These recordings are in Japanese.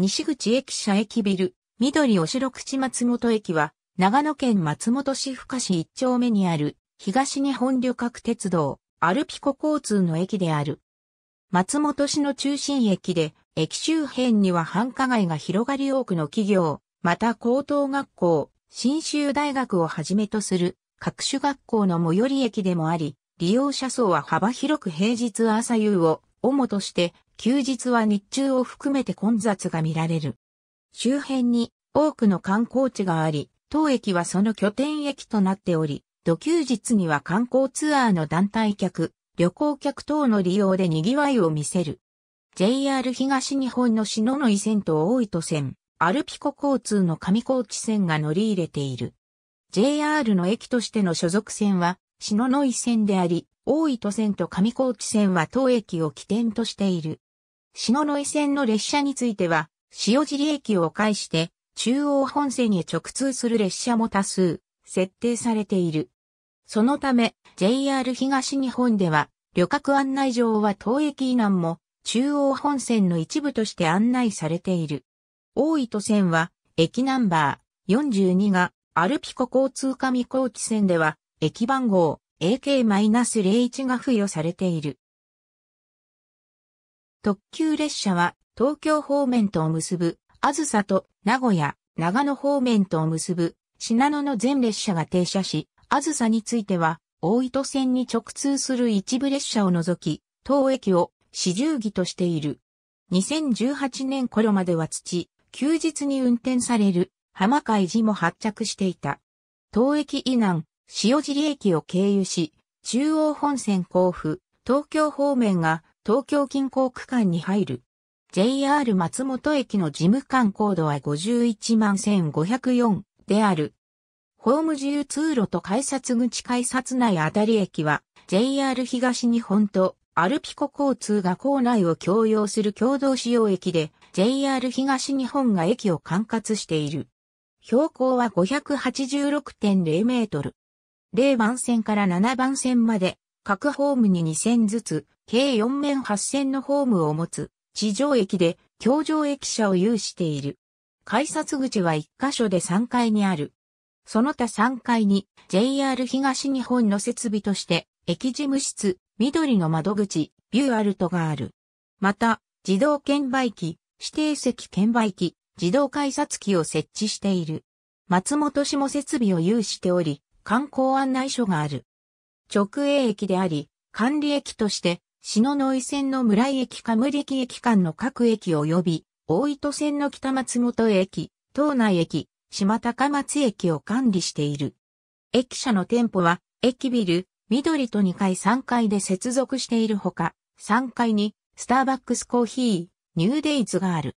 西口駅舎駅ビル、緑お城口松本駅は、長野県松本市深市一丁目にある、東日本旅客鉄道、アルピコ交通の駅である。松本市の中心駅で、駅周辺には繁華街が広がり多くの企業、また高等学校、新州大学をはじめとする各種学校の最寄り駅でもあり、利用者層は幅広く平日朝夕を主として休日は日中を含めて混雑が見られる。周辺に多くの観光地があり、当駅はその拠点駅となっており、土休日には観光ツアーの団体客、旅行客等の利用で賑わいを見せる。JR 東日本の篠ノ井線と大糸線、アルピコ交通の上高地線が乗り入れている。JR の駅としての所属線は、篠ノ井線であり、大糸線と上高地線は当駅を起点としている。篠ノ井線の列車については、塩尻駅を介して中央本線へ直通する列車も多数設定されている。そのため JR 東日本では旅客案内状は当駅以南も中央本線の一部として案内されている。大糸線は駅ナンバー42がアルピコ交通上高地線では駅番号 AK-01 が付与されている。特急列車は東京方面とを結ぶ、あずさと名古屋、長野方面とを結ぶ、信濃の全列車が停車し、あずさについては、大糸線に直通する一部列車を除き、当駅を始終儀としている。2018年頃までは土、休日に運転される、浜海寺も発着していた。当駅以南、塩尻駅を経由し、中央本線甲府、東京方面が東京近郊区間に入る。JR 松本駅の事務官高度は51万1504である。ホーム自由通路と改札口改札内あたり駅は JR 東日本とアルピコ交通が構内を共用する共同使用駅で JR 東日本が駅を管轄している。標高は586.0メートル。0番線から7番線まで、各ホームに2線ずつ、計4面8線のホームを持つ、地上駅で、橋上駅舎を有している。改札口は1カ所で3階にある。その他3階に JR 東日本の設備として駅事務室、緑の窓口、ビューアルトがある。また、自動券売機、指定席券売機、自動改札機を設置している。松本市も設備を有しており、観光案内所がある。直営駅であり、管理駅として、篠ノ井線の村井駅か無力駅間の各駅及び、大糸線の北松本駅、東内駅、島高松駅を管理している。駅舎の店舗は、駅ビル、緑と2階3階で接続しているほか、3階に、スターバックスコーヒー、ニューデイズがある。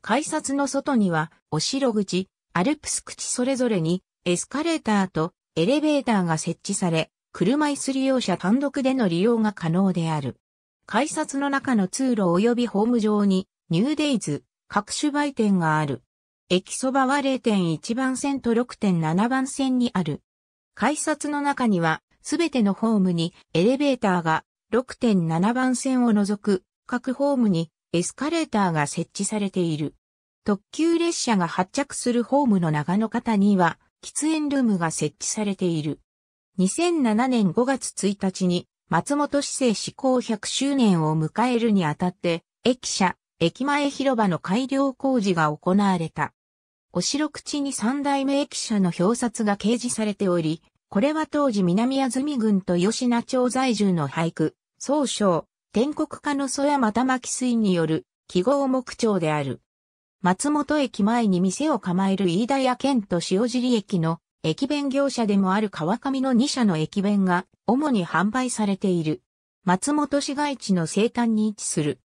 改札の外には、お城口、アルプス口それぞれに、エスカレーターとエレベーターが設置され、車椅子利用者単独での利用が可能である。改札の中の通路及びホーム上に、ニューデイズ、各種売店がある。駅そばは0.1番線と6.7番線にある。改札の中には、すべてのホームにエレベーターが6.7番線を除く各ホームにエスカレーターが設置されている。特急列車が発着するホームの長野方には喫煙ルームが設置されている。2007年5月1日に松本市政施行100周年を迎えるにあたって、駅舎、駅前広場の改良工事が行われた。お城口に三代目駅舎の表札が掲示されており、これは当時南安住郡と吉名町在住の俳句、総称、天国家の曽山玉木水による記号目調である。松本駅前に店を構える飯田屋県と塩尻駅の駅弁業者でもある川上の2社の駅弁が主に販売されている。松本市街地の西端に位置する。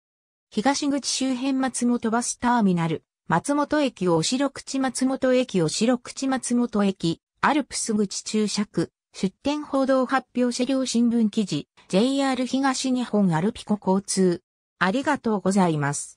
東口周辺松本バスターミナル、松本駅お城口松本駅お城口松本駅、アルプス口注釈、出店報道発表車両新聞記事、JR 東日本アルピコ交通。ありがとうございます。